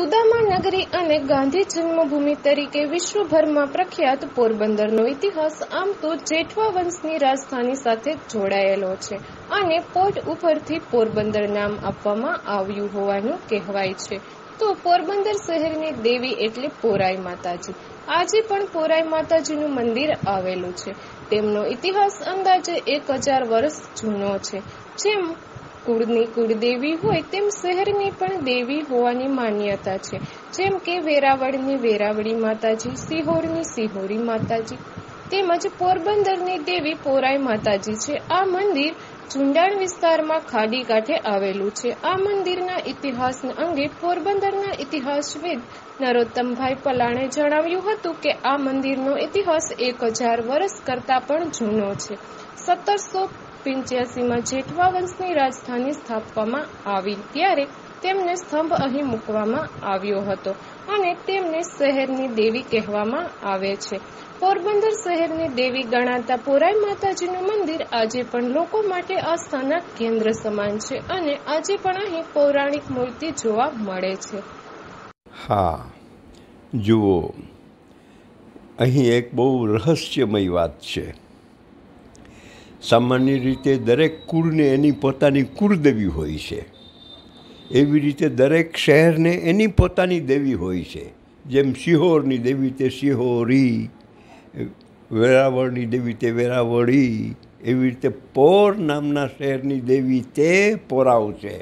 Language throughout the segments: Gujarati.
સુદામા નગરી અને ગાંધી જન્મભૂમિ તરીકે વિશ્વભરમાં પ્રખ્યાત પોરબંદરનો ઇતિહાસ આમ તો જેઠવા વંશની રાજધાની સાથે જોડાયેલો છે અને પોર્ટ ઉપરથી પોરબંદર નામ આપવામાં આવ્યું હોવાનું કહેવાય છે તો પોરબંદર શહેરની દેવી એટલે પોરાઈ માતાજી આજે પણ પોરાઈ માતાજીનું મંદિર આવેલું છે તેમનો ઇતિહાસ અંદાજે એક હજાર વર્ષ જૂનો છે જેમ કુળની કુળદેવી હોય તેમ શહેરની પણ દેવી હોવાની માન્યતા છે જેમ કે વેરાવળની વેરાવળી માતાજી સિહોરની સિહોરી માતાજી તેમજ પોરબંદરની દેવી પોરાઈ માતાજી છે આ મંદિર ચુંડાણ વિસ્તારમાં ખાડી કાંઠે આવેલું છે આ મંદિરના ઇતિહાસ અંગે પોરબંદરના ઇતિહાસવિદ નરોત્તમભાઈ પલાણે જણાવ્યું હતું કે આ મંદિરનો ઇતિહાસ એક હજાર વર્ષ કરતાં પણ જૂનો છે સત્તરસો પિંચ્યાસીમાં જેઠવા વંશની રાજધાની સ્થાપવામાં આવી ત્યારે તેમને સ્તંભ અહીં મૂકવામાં આવ્યો હતો અને તેમને શહેરની દેવી કહેવામાં આવે છે પોરબંદર શહેરની દેવી ગણાતા પોરાય માતાજીનું મંદિર આજે પણ લોકો માટે આસ્થાના કેન્દ્ર સમાન છે અને આજે પણ અહીં પૌરાણિક મૂર્તિ જોવા મળે છે હા જુઓ અહીં એક બહુ રહસ્યમય વાત છે સામાન્ય રીતે દરેક કુળને એની પોતાની કુળદેવી હોય છે એવી રીતે દરેક શહેરને એની પોતાની દેવી હોય છે જેમ સિહોરની દેવી તે સિહોરી વેરાવળની દેવી તે વેરાવળી એવી રીતે પોર નામના શહેરની દેવી તે પોરાવ છે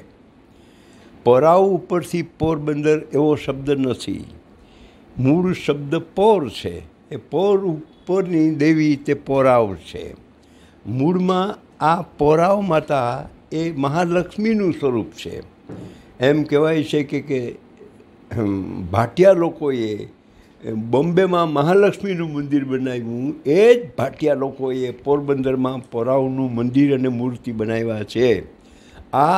પોરાવ ઉપરથી પોરબંદર એવો શબ્દ નથી મૂળ શબ્દ પોર છે એ પોર ઉપરની દેવી તે પોરાવ છે મૂળમાં આ પોરાવ માતા એ મહાલક્ષ્મીનું સ્વરૂપ છે એમ કહેવાય છે કે કે ભાટિયા લોકોએ બોમ્બેમાં મહાલક્ષ્મીનું મંદિર બનાવ્યું એ જ ભાટિયા લોકોએ પોરબંદરમાં પોરાવનું મંદિર અને મૂર્તિ બનાવ્યા છે આ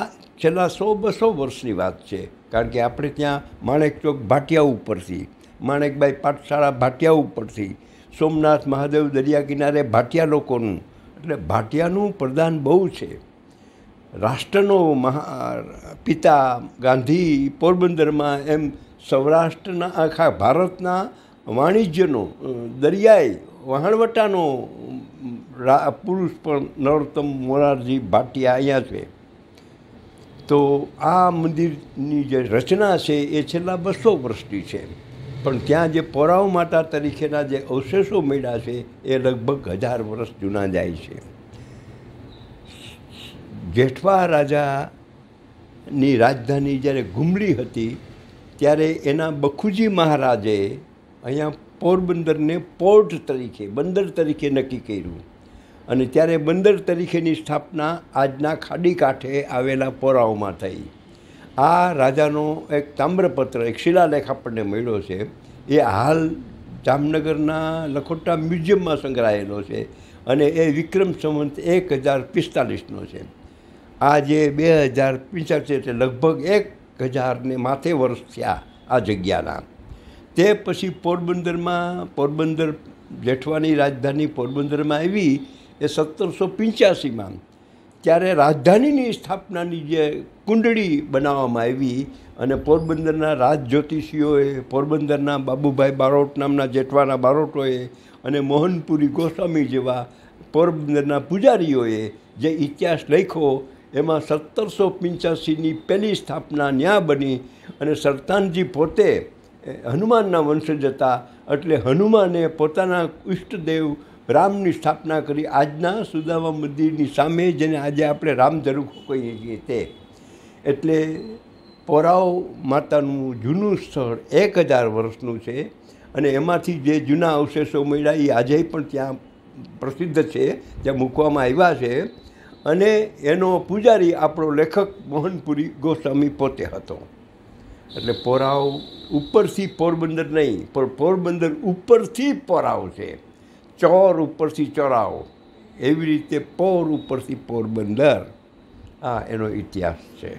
છેલ્લા સો બસો વર્ષની વાત છે કારણ કે આપણે ત્યાં માણેક ચોક ભાટિયા ઉપરથી માણેકબાઈ પાઠશાળા ભાટિયા ઉપરથી સોમનાથ મહાદેવ દરિયા કિનારે ભાટિયા લોકોનું એટલે ભાટિયાનું પ્રદાન બહુ છે રાષ્ટ્રનો મહા પિતા ગાંધી પોરબંદરમાં એમ સૌરાષ્ટ્રના આખા ભારતના વાણિજ્યનો દરિયાઈ વહાણવટાનો પુરુષ પણ નરોત્તમ મોરારજી ભાટિયા અહીંયા છે તો આ મંદિરની જે રચના છે એ છેલ્લા બસો વર્ષની છે એમ પણ ત્યાં જે પોરાવ માતા તરીકેના જે અવશેષો મળ્યા છે એ લગભગ હજાર વર્ષ જૂના જાય છે જેઠવા રાજાની રાજધાની જ્યારે ઘુમડી હતી ત્યારે એના બખુજી મહારાજે અહીંયા પોરબંદરને પોર્ટ તરીકે બંદર તરીકે નક્કી કર્યું અને ત્યારે બંદર તરીકેની સ્થાપના આજના ખાડી કાંઠે આવેલા પોરાઓમાં થઈ આ રાજાનો એક તામ્રપત્ર એક શિલાલેખ આપણને મળ્યો છે એ હાલ જામનગરના લખોટા મ્યુઝિયમમાં સંગ્રહાયેલો છે અને એ વિક્રમ સંવંત એક હજાર પિસ્તાલીસનો છે આ જે બે હજાર પિસ્તાલીસ એટલે લગભગ એક હજારને માથે વર્ષ થયા આ જગ્યાના તે પછી પોરબંદરમાં પોરબંદર જેઠવાની રાજધાની પોરબંદરમાં આવી એ સત્તરસો પંચ્યાસીમાં ત્યારે રાજધાનીની સ્થાપનાની જે કુંડળી બનાવવામાં આવી અને પોરબંદરના રાજ જ્યોતિષીઓએ પોરબંદરના બાબુભાઈ બારોટ નામના જેઠવાના બારોટોએ અને મોહનપુરી ગોસ્વામી જેવા પોરબંદરના પૂજારીઓએ જે ઇતિહાસ લખ્યો એમાં સત્તરસો પંચ્યાસીની પહેલી સ્થાપના ન્યા બની અને સરતાનજી પોતે હનુમાનના વંશ હતા એટલે હનુમાને પોતાના ઇષ્ટદેવ રામની સ્થાપના કરી આજના સુદામા મંદિરની સામે જેને આજે આપણે રામ ઝરૂખો કહીએ છીએ તે એટલે પોરાવ માતાનું જૂનું સ્થળ એક હજાર વર્ષનું છે અને એમાંથી જે જૂના અવશેષો મળ્યા એ આજે પણ ત્યાં પ્રસિદ્ધ છે ત્યાં મૂકવામાં આવ્યા છે અને એનો પૂજારી આપણો લેખક મોહનપુરી ગોસ્વામી પોતે હતો એટલે પોરાવ ઉપરથી પોરબંદર નહીં પણ પોરબંદર ઉપરથી પોરાવ છે ચોર ઉપરથી ચોરાઓ એવી રીતે પોર ઉપરથી પોરબંદર આ એનો ઇતિહાસ છે